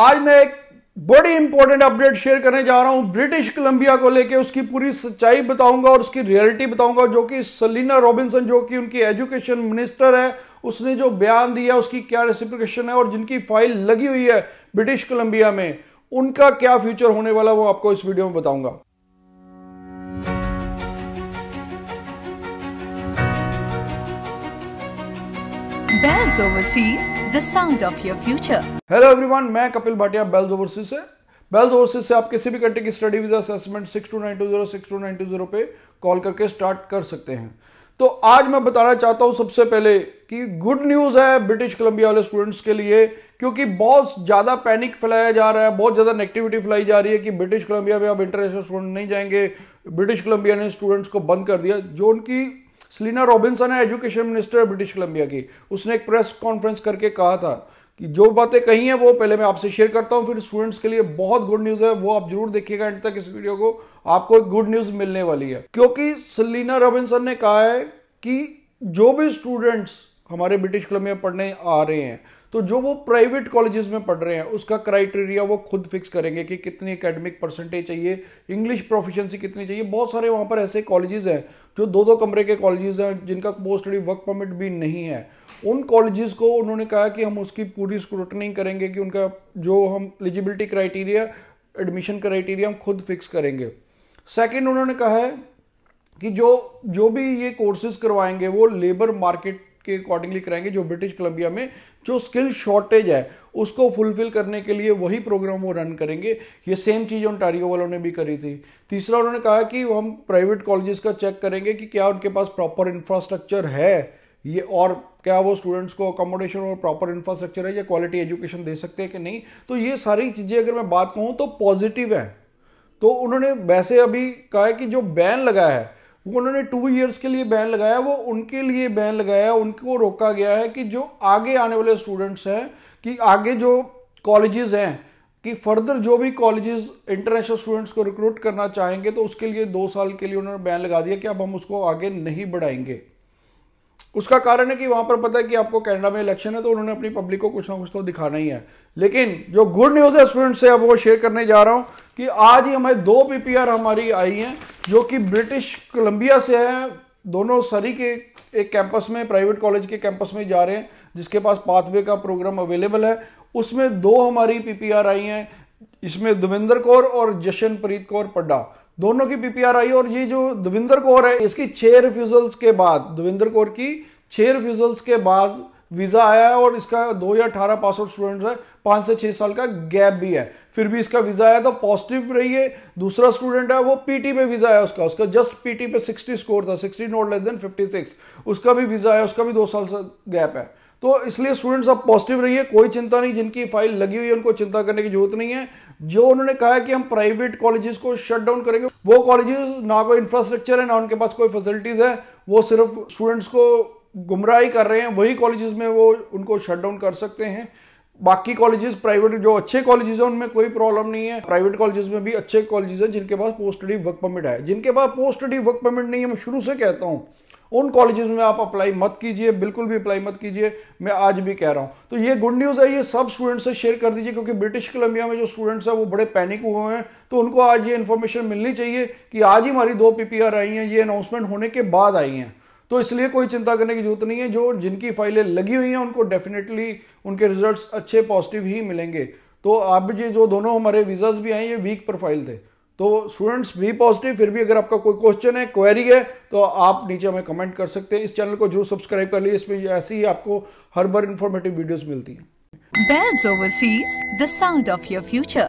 आज मैं एक बड़ी इंपॉर्टेंट अपडेट शेयर करने जा रहा हूं ब्रिटिश कोलंबिया को लेके उसकी पूरी सच्चाई बताऊंगा और उसकी रियलिटी बताऊंगा जो कि सलीना रॉबिन्सन जो कि उनकी एजुकेशन मिनिस्टर है उसने जो बयान दिया उसकी क्या रेसिप्रिकेशन है और जिनकी फाइल लगी हुई है ब्रिटिश कोलंबिया में उनका क्या फ्यूचर होने वाला वो आपको इस वीडियो में बताऊंगा Bells Overseas the sound of your future hello everyone मैं कपिल भाटिया बेल्स ओवरसीज से बेल्स ओवरसीज से आप किसी भी कंट्री की स्टडी वीजा असेसमेंट सिक्स 6290 पे कॉल करके स्टार्ट कर सकते हैं तो आज मैं बताना चाहता हूं सबसे पहले कि गुड न्यूज़ है ब्रिटिश कोलंबिया वाले स्टूडेंट्स के लिए क्योंकि बहुत ज़्यादा पैनिक फैलाया जा रहा है बहुत ज़्यादा नेगेटिविटी फैलाई जा रही है कि ब्रिटिश कोलंबिया में अब इंटरनेशनल स्टूडेंट नहीं जाएंगे ब्रिटिश कोलंबिया ने स्टूडेंट्स को बंद कर दिया जो उनकी सलीना रॉबिन्सन है एजुकेशन मिनिस्टर ब्रिटिश कोलंबिया की उसने एक प्रेस कॉन्फ्रेंस करके कहा था कि जो बातें कही हैं वो पहले मैं आपसे शेयर करता हूं फिर स्टूडेंट्स के लिए बहुत गुड न्यूज़ है वो आप जरूर देखिएगा एंड तक इस वीडियो को आपको एक गुड न्यूज़ मिलने वाली है क्योंकि सलीना रॉबिन्सन ने कहा है कि जो भी स्टूडेंट्स हमारे ब्रिटिश कोलंबिया में पढ़ने आ रहे हैं तो जो वो प्राइवेट कॉलेजेस में पढ़ रहे हैं उसका क्राइटेरिया वो खुद फिक्स करेंगे कि कितनी एकेडमिक परसेंटेज चाहिए इंग्लिश प्रोफिशेंसी कितनी चाहिए बहुत सारे वहाँ पर ऐसे कॉलेजेस हैं जो दो दो कमरे के कॉलेजेस हैं जिनका पोस्ट स्टडी वर्क परमिट भी नहीं है उन कॉलेजेस को उन्होंने कहा कि हम उसकी पूरी स्क्रूटनिंग करेंगे कि उनका जो हम एलिजिबिलिटी क्राइटेरिया एडमिशन क्राइटेरिया हम खुद फिक्स करेंगे सेकेंड उन्होंने कहा है कि जो जो भी ये कोर्सेज करवाएंगे वो लेबर मार्केट के अकॉर्डिंगली कराएंगे जो ब्रिटिश कोलंबिया में जो स्किल शॉर्टेज है उसको फुलफिल करने के लिए वही प्रोग्राम वो रन करेंगे ये सेम चीज़ ओंटारियो वालों ने भी करी थी तीसरा उन्होंने कहा कि हम प्राइवेट कॉलेजेस का चेक करेंगे कि क्या उनके पास प्रॉपर इंफ्रास्ट्रक्चर है ये और क्या वो स्टूडेंट्स को अकोमोडेशन और प्रॉपर इंफ्रास्ट्रक्चर है या क्वालिटी एजुकेशन दे सकते हैं कि नहीं तो ये सारी चीज़ें अगर मैं बात कहूँ तो पॉजिटिव है तो उन्होंने वैसे अभी कहा है कि जो बैन लगा है उन्होंने टू ईयर्स के लिए बैन लगाया वो उनके लिए बैन लगाया उनको रोका गया है कि जो आगे आने वाले स्टूडेंट्स हैं कि आगे जो कॉलेजेस हैं कि फर्दर जो भी कॉलेजेस इंटरनेशनल स्टूडेंट्स को रिक्रूट करना चाहेंगे तो उसके लिए दो साल के लिए उन्होंने बैन लगा दिया कि अब हम उसको आगे नहीं बढ़ाएंगे उसका कारण है कि वहां पर पता है कि आपको कनाडा में इलेक्शन है तो उन्होंने अपनी पब्लिक को कुछ ना कुछ तो दिखाना ही है लेकिन जो गुड न्यूज़ है स्टूडेंट्स से अब वो शेयर करने जा रहा हूं कि आज ही हमें दो पीपीआर हमारी आई हैं जो कि ब्रिटिश कोलंबिया से हैं दोनों सरी के एक कैंपस में प्राइवेट कॉलेज के कैंपस में जा रहे हैं जिसके पास पाथवे का प्रोग्राम अवेलेबल है उसमें दो हमारी पीपीआर आई हैं इसमें दविंदर कौर और जशनप्रीत कौर पड्डा दोनों की पीपीआर आई और ये जो दविंदर कौर है इसकी छह रिफ्यूजल्स के बाद दविंदर कौर की छह रिफ्यूजल्स के बाद वीज़ा आया है और इसका दो या अठारह पास आउट स्टूडेंट्स है पाँच से छः साल का गैप भी है फिर भी इसका वीज़ा आया तो पॉजिटिव रही है दूसरा स्टूडेंट है वो पीटी पे वीज़ा आया उसका उसका जस्ट पीटी पे 60 स्कोर था 60 नॉट लेस देन 56 उसका भी वीज़ा आया उसका भी दो साल से गैप है तो इसलिए स्टूडेंट्स आप पॉजिटिव रहिए कोई चिंता नहीं जिनकी फाइल लगी हुई है उनको चिंता करने की जरूरत नहीं है जो उन्होंने कहा है कि हम प्राइवेट कॉलेजेस को शट डाउन करेंगे वो कॉलेजेस ना कोई इंफ्रास्ट्रक्चर है ना उनके पास कोई फैसिलिटीज है वो सिर्फ स्टूडेंट्स को गुमराही कर रहे हैं वही कॉलेजेस में वो उनको शट डाउन कर सकते हैं बाकी कॉलेजेस प्राइवेट जो अच्छे कॉलेजेस हैं उनमें कोई प्रॉब्लम नहीं है प्राइवेट कॉलेजेस में भी अच्छे कॉलेजेस हैं जिनके पास पोस्ट स्टडी वर्क परमिट है जिनके पास पोस्ट स्टडी वर्क परमिट नहीं है मैं शुरू से कहता हूँ उन कॉलेजेस में आप अप्लाई मत कीजिए बिल्कुल भी अप्लाई मत कीजिए मैं आज भी कह रहा हूँ तो ये गुड न्यूज़ है ये सब स्टूडेंट्स से शेयर कर दीजिए क्योंकि ब्रिटिश कोलंबिया में जो स्टूडेंट्स हैं वो बड़े पैनिक हुए हैं तो उनको आज ये इन्फॉर्मेशन मिलनी चाहिए कि आज ही हमारी दो पी आई हैं ये अनाउंसमेंट होने के बाद आई हैं तो इसलिए कोई चिंता करने की जरूरत नहीं है जो जिनकी फाइलें लगी हुई हैं उनको डेफिनेटली उनके रिजल्ट्स अच्छे पॉजिटिव ही मिलेंगे तो अब ये जो दोनों हमारे वीज़ाज भी आए ये वीक प्रोफाइल थे तो स्टूडेंट्स भी पॉजिटिव फिर भी अगर आपका कोई क्वेश्चन है क्वेरी है तो आप नीचे हमें कमेंट कर सकते हैं इस चैनल को जो सब्सक्राइब कर लिए इसमें ऐसी ही आपको हर बार इंफॉर्मेटिव वीडियोस मिलती हैं Bells Overseas, the